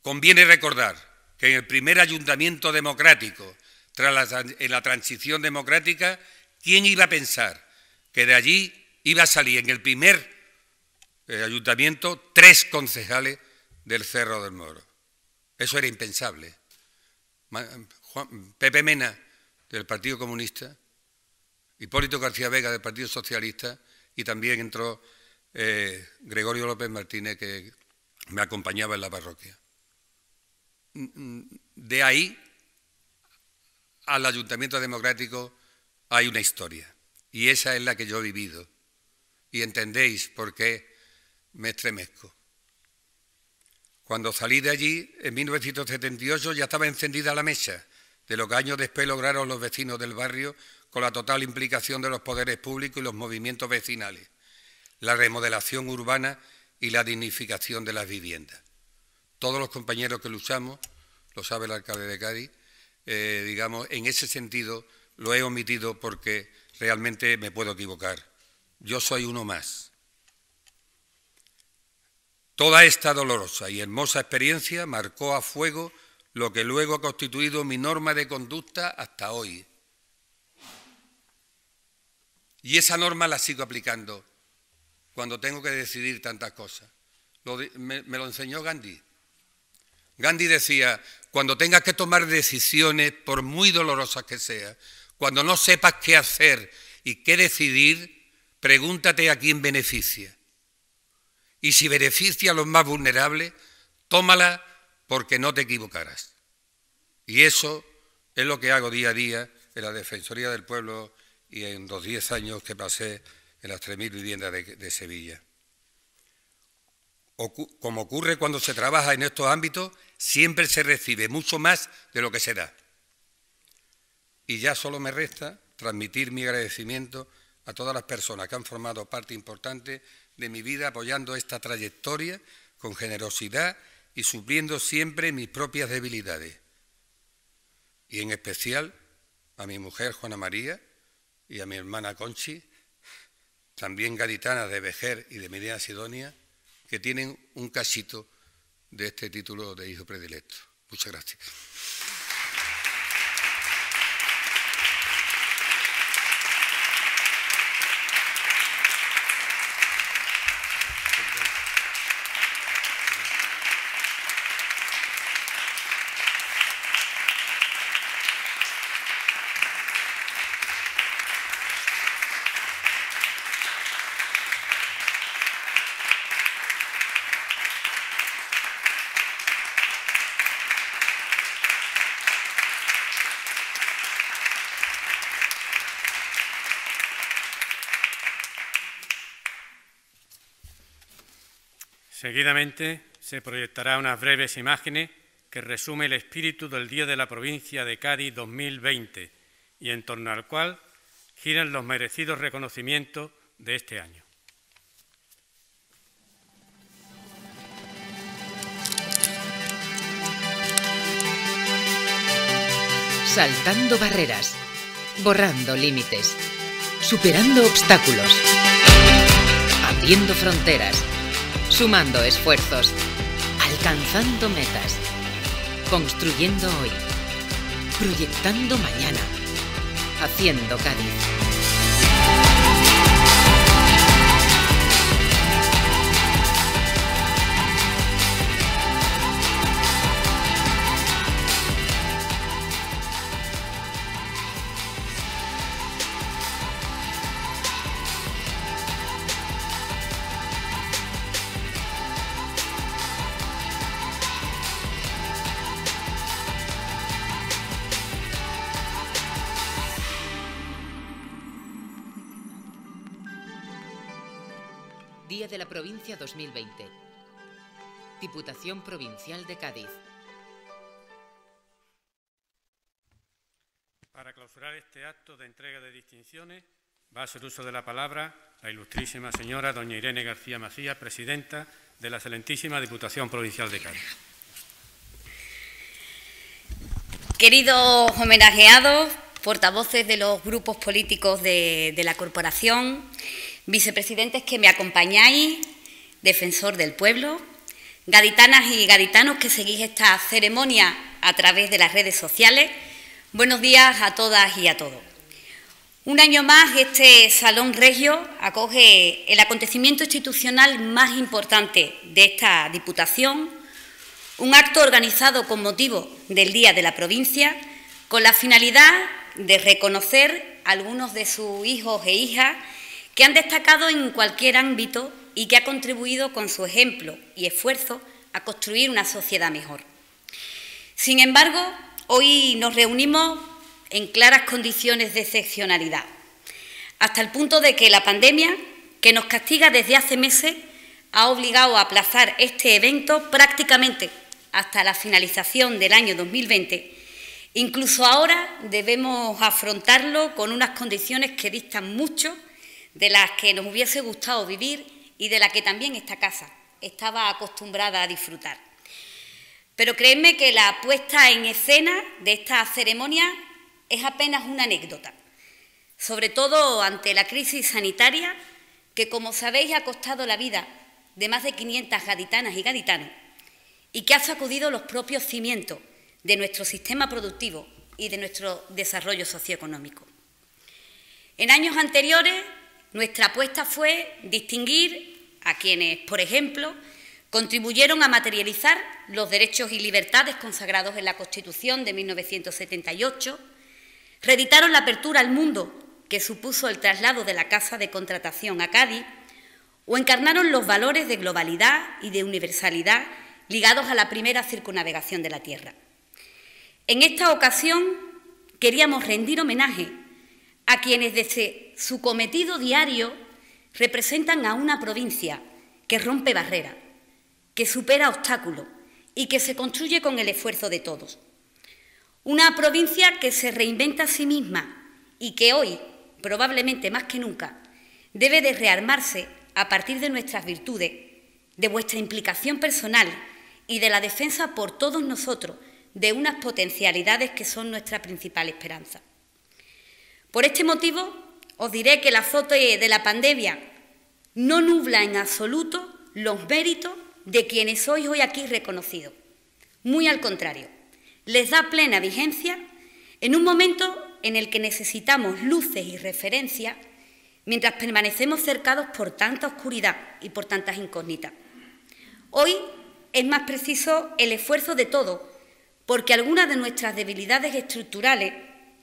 Conviene recordar que en el primer ayuntamiento democrático, en la transición democrática, ¿quién iba a pensar que de allí iba a salir en el primer eh, ayuntamiento tres concejales del Cerro del Moro? Eso era impensable. Pepe Mena, del Partido Comunista, Hipólito García Vega, del Partido Socialista, y también entró eh, Gregorio López Martínez, que me acompañaba en la parroquia de ahí al ayuntamiento democrático hay una historia. Y esa es la que yo he vivido. Y entendéis por qué me estremezco. Cuando salí de allí, en 1978, ya estaba encendida la mesa de lo que años después lograron los vecinos del barrio con la total implicación de los poderes públicos y los movimientos vecinales, la remodelación urbana y la dignificación de las viviendas todos los compañeros que luchamos, lo sabe el alcalde de Cádiz, eh, digamos, en ese sentido lo he omitido porque realmente me puedo equivocar. Yo soy uno más. Toda esta dolorosa y hermosa experiencia marcó a fuego lo que luego ha constituido mi norma de conducta hasta hoy. Y esa norma la sigo aplicando cuando tengo que decidir tantas cosas. me lo enseñó Gandhi. Gandhi decía, cuando tengas que tomar decisiones, por muy dolorosas que sean, cuando no sepas qué hacer y qué decidir, pregúntate a quién beneficia. Y si beneficia a los más vulnerables, tómala porque no te equivocarás. Y eso es lo que hago día a día en la Defensoría del Pueblo y en los 10 años que pasé en las 3.000 viviendas de, Sevilla. como ocurre cuando se trabaja en estos ámbitos, siempre se recibe mucho más de lo que se da. Y ya solo me resta transmitir mi agradecimiento a todas las personas que han formado parte importante de mi vida apoyando esta trayectoria con generosidad y supliendo siempre mis propias debilidades. Y en especial a mi mujer Juana María y a mi hermana Conchi, también gaditanas de Vejer y de Medina Sidonia, que tienen un casito de este título de hijo predilecto. Muchas gracias. Seguidamente se proyectará unas breves imágenes que resume el espíritu del Día de la Provincia de Cádiz 2020 y en torno al cual giran los merecidos reconocimientos de este año. Saltando barreras, borrando límites, superando obstáculos, abriendo fronteras sumando esfuerzos, alcanzando metas, construyendo hoy, proyectando mañana, haciendo Cádiz. Provincial de Cádiz. Para clausurar este acto de entrega de distinciones, va a ser uso de la palabra la ilustrísima señora doña Irene García Macías, presidenta de la excelentísima Diputación Provincial de Cádiz. Queridos homenajeados, portavoces de los grupos políticos de la Corporación, vicepresidentes que me acompañáis, defensor del pueblo, gaditanas y gaditanos que seguís esta ceremonia a través de las redes sociales, buenos días a todas y a todos. Un año más, este Salón Regio acoge el acontecimiento institucional más importante de esta Diputación, un acto organizado con motivo del Día de la Provincia, con la finalidad de reconocer a algunos de sus hijos e hijas que han destacado en cualquier ámbito y que ha contribuido con su ejemplo y esfuerzo a construir una sociedad mejor. Sin embargo, hoy nos reunimos en claras condiciones de excepcionalidad, hasta el punto de que la pandemia, que nos castiga desde hace meses, ha obligado a aplazar este evento prácticamente hasta la finalización del año 2020. Incluso ahora debemos afrontarlo con unas condiciones que distan mucho de las que nos hubiese gustado vivir y de la que también esta casa estaba acostumbrada a disfrutar. Pero créeme que la puesta en escena de esta ceremonia es apenas una anécdota, sobre todo ante la crisis sanitaria que, como sabéis, ha costado la vida de más de 500 gaditanas y gaditanos y que ha sacudido los propios cimientos de nuestro sistema productivo y de nuestro desarrollo socioeconómico. En años anteriores, nuestra apuesta fue distinguir a quienes, por ejemplo, contribuyeron a materializar los derechos y libertades consagrados en la Constitución de 1978, reeditaron la apertura al mundo que supuso el traslado de la Casa de Contratación a Cádiz, o encarnaron los valores de globalidad y de universalidad ligados a la primera circunnavegación de la Tierra. En esta ocasión queríamos rendir homenaje a quienes desde su cometido diario representan a una provincia que rompe barreras, que supera obstáculos y que se construye con el esfuerzo de todos. Una provincia que se reinventa a sí misma y que hoy, probablemente más que nunca, debe de rearmarse a partir de nuestras virtudes, de vuestra implicación personal y de la defensa por todos nosotros de unas potencialidades que son nuestra principal esperanza. Por este motivo, os diré que la foto de la pandemia no nubla en absoluto los méritos de quienes sois hoy aquí reconocidos. Muy al contrario, les da plena vigencia en un momento en el que necesitamos luces y referencias mientras permanecemos cercados por tanta oscuridad y por tantas incógnitas. Hoy es más preciso el esfuerzo de todos, porque algunas de nuestras debilidades estructurales,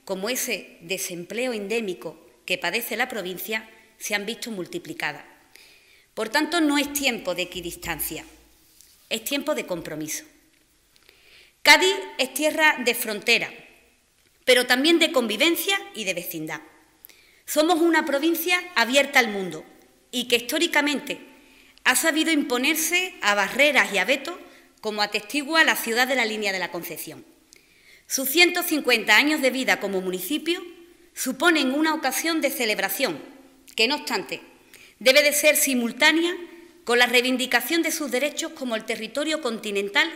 como ese desempleo endémico que padece la provincia se han visto multiplicadas. Por tanto, no es tiempo de equidistancia, es tiempo de compromiso. Cádiz es tierra de frontera, pero también de convivencia y de vecindad. Somos una provincia abierta al mundo y que históricamente ha sabido imponerse a barreras y a vetos, como atestigua la ciudad de la línea de la Concepción. Sus 150 años de vida como municipio suponen una ocasión de celebración, que no obstante debe de ser simultánea con la reivindicación de sus derechos como el territorio continental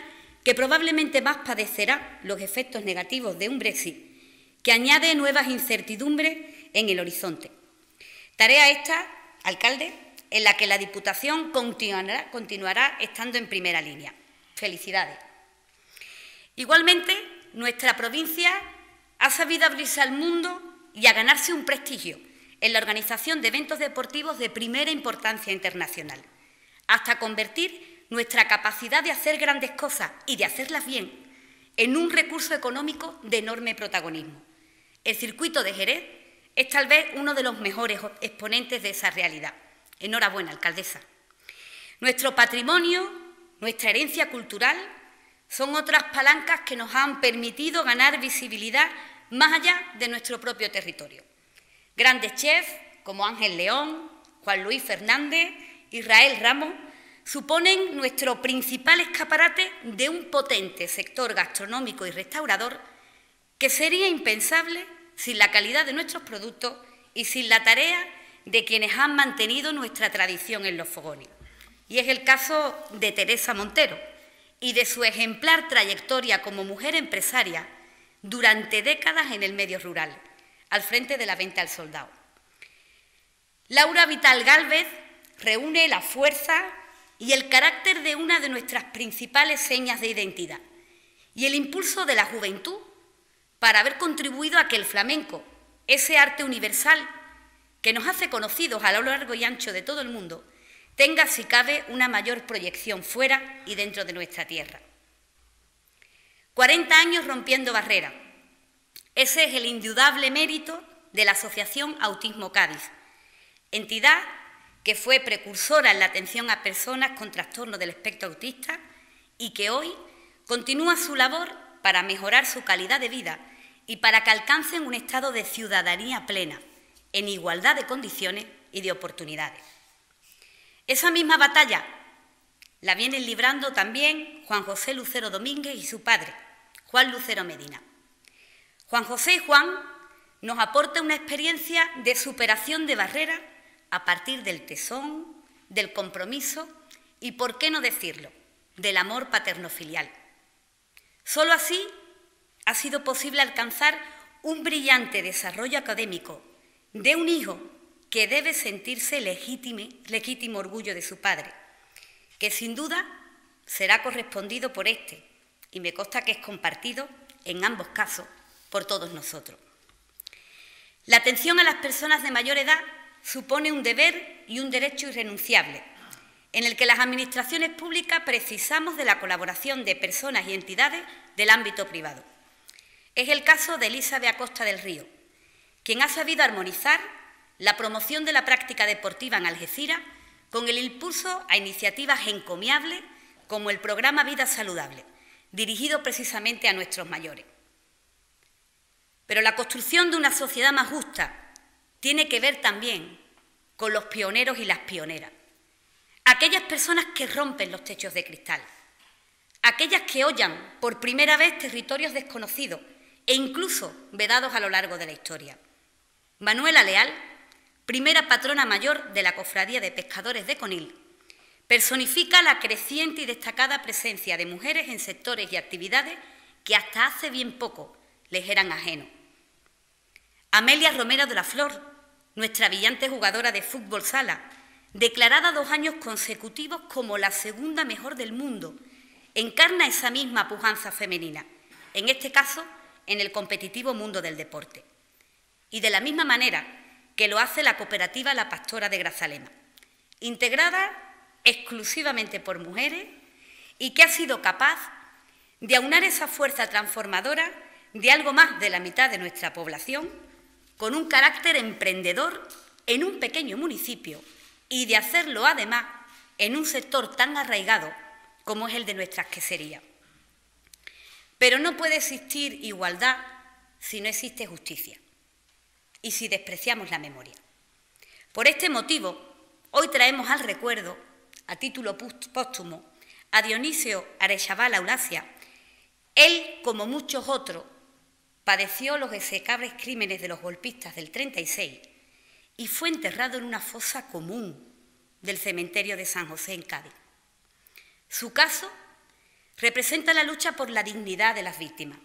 que probablemente más padecerá los efectos negativos de un Brexit, que añade nuevas incertidumbres en el horizonte. Tarea esta, alcalde, en la que la Diputación continuará, continuará estando en primera línea. Felicidades. Igualmente, nuestra provincia ha sabido abrirse al mundo y a ganarse un prestigio en la organización de eventos deportivos de primera importancia internacional, hasta convertir nuestra capacidad de hacer grandes cosas y de hacerlas bien en un recurso económico de enorme protagonismo. El circuito de Jerez es tal vez uno de los mejores exponentes de esa realidad. Enhorabuena, alcaldesa. Nuestro patrimonio, nuestra herencia cultural, son otras palancas que nos han permitido ganar visibilidad más allá de nuestro propio territorio. Grandes chefs como Ángel León, Juan Luis Fernández, Israel Ramos, suponen nuestro principal escaparate de un potente sector gastronómico y restaurador que sería impensable sin la calidad de nuestros productos y sin la tarea de quienes han mantenido nuestra tradición en los fogones. Y es el caso de Teresa Montero y de su ejemplar trayectoria como mujer empresaria durante décadas en el medio rural, al frente de la venta al soldado. Laura Vital Gálvez reúne la fuerza y el carácter de una de nuestras principales señas de identidad y el impulso de la juventud para haber contribuido a que el flamenco, ese arte universal que nos hace conocidos a lo largo y ancho de todo el mundo, tenga, si cabe, una mayor proyección fuera y dentro de nuestra tierra. 40 años rompiendo barreras. Ese es el indudable mérito de la Asociación Autismo Cádiz, entidad que fue precursora en la atención a personas con trastorno del espectro autista y que hoy continúa su labor para mejorar su calidad de vida y para que alcancen un estado de ciudadanía plena, en igualdad de condiciones y de oportunidades. Esa misma batalla la vienen librando también Juan José Lucero Domínguez y su padre, Juan Lucero Medina. Juan José y Juan nos aporta una experiencia de superación de barreras a partir del tesón, del compromiso y, por qué no decirlo, del amor paterno-filial. Solo así ha sido posible alcanzar un brillante desarrollo académico de un hijo que debe sentirse legítimo orgullo de su padre que sin duda será correspondido por este, y me consta que es compartido, en ambos casos, por todos nosotros. La atención a las personas de mayor edad supone un deber y un derecho irrenunciable, en el que las administraciones públicas precisamos de la colaboración de personas y entidades del ámbito privado. Es el caso de de Acosta del Río, quien ha sabido armonizar la promoción de la práctica deportiva en Algeciras con el impulso a iniciativas encomiables como el programa Vida Saludable, dirigido precisamente a nuestros mayores. Pero la construcción de una sociedad más justa tiene que ver también con los pioneros y las pioneras, aquellas personas que rompen los techos de cristal, aquellas que hoyan por primera vez territorios desconocidos e incluso vedados a lo largo de la historia. Manuela Leal primera patrona mayor de la Cofradía de Pescadores de Conil. Personifica la creciente y destacada presencia de mujeres en sectores y actividades que hasta hace bien poco les eran ajenos. Amelia Romero de la Flor, nuestra brillante jugadora de fútbol sala, declarada dos años consecutivos como la segunda mejor del mundo, encarna esa misma pujanza femenina, en este caso en el competitivo mundo del deporte. Y de la misma manera, que lo hace la cooperativa La Pastora de Grazalema, integrada exclusivamente por mujeres y que ha sido capaz de aunar esa fuerza transformadora de algo más de la mitad de nuestra población con un carácter emprendedor en un pequeño municipio y de hacerlo además en un sector tan arraigado como es el de nuestras queserías. Pero no puede existir igualdad si no existe justicia y si despreciamos la memoria. Por este motivo, hoy traemos al recuerdo, a título póstumo, a Dionisio Arechaval Aulacia. Él, como muchos otros, padeció los execables crímenes de los golpistas del 36 y fue enterrado en una fosa común del cementerio de San José en Cádiz. Su caso representa la lucha por la dignidad de las víctimas,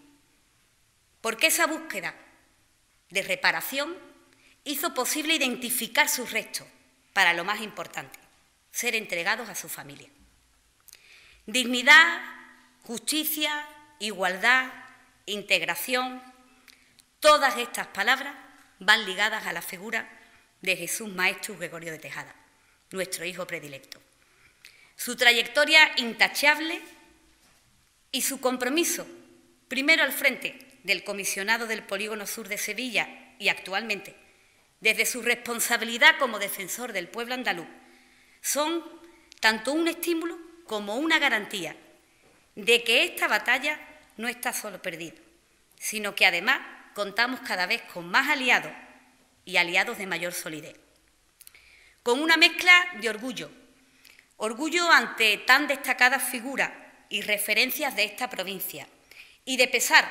porque esa búsqueda de reparación hizo posible identificar sus restos para lo más importante, ser entregados a su familia. Dignidad, justicia, igualdad, integración, todas estas palabras van ligadas a la figura de Jesús Maestro Gregorio de Tejada, nuestro hijo predilecto. Su trayectoria intachable y su compromiso, primero al frente del comisionado del Polígono Sur de Sevilla y actualmente desde su responsabilidad como defensor del pueblo andaluz, son tanto un estímulo como una garantía de que esta batalla no está solo perdida, sino que además contamos cada vez con más aliados y aliados de mayor solidez. Con una mezcla de orgullo, orgullo ante tan destacadas figuras y referencias de esta provincia, y de pesar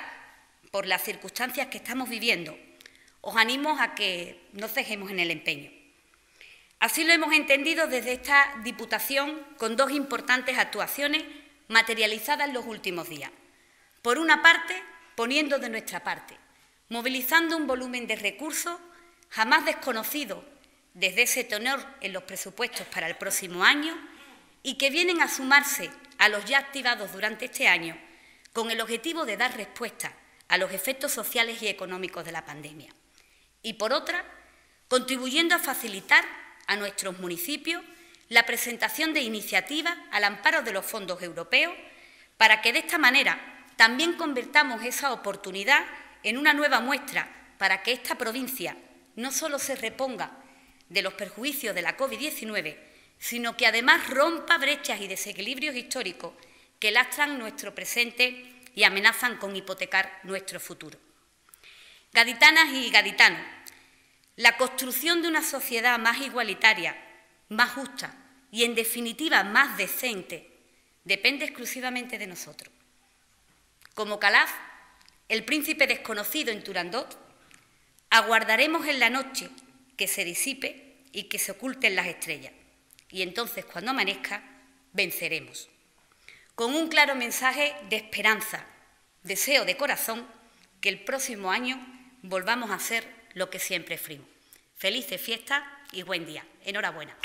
por las circunstancias que estamos viviendo. Os animo a que no cejemos en el empeño. Así lo hemos entendido desde esta Diputación con dos importantes actuaciones materializadas en los últimos días. Por una parte, poniendo de nuestra parte, movilizando un volumen de recursos jamás desconocido desde ese tenor en los presupuestos para el próximo año y que vienen a sumarse a los ya activados durante este año con el objetivo de dar respuesta a los efectos sociales y económicos de la pandemia. Y por otra, contribuyendo a facilitar a nuestros municipios la presentación de iniciativas al amparo de los fondos europeos para que de esta manera también convirtamos esa oportunidad en una nueva muestra para que esta provincia no solo se reponga de los perjuicios de la COVID-19, sino que además rompa brechas y desequilibrios históricos que lastran nuestro presente y amenazan con hipotecar nuestro futuro. Gaditanas y gaditanos, la construcción de una sociedad más igualitaria, más justa y, en definitiva, más decente, depende exclusivamente de nosotros. Como Calaf, el príncipe desconocido en Turandot, aguardaremos en la noche que se disipe y que se oculten las estrellas. Y entonces, cuando amanezca, venceremos con un claro mensaje de esperanza. Deseo de corazón que el próximo año volvamos a hacer lo que siempre fuimos. Felices fiestas y buen día. Enhorabuena.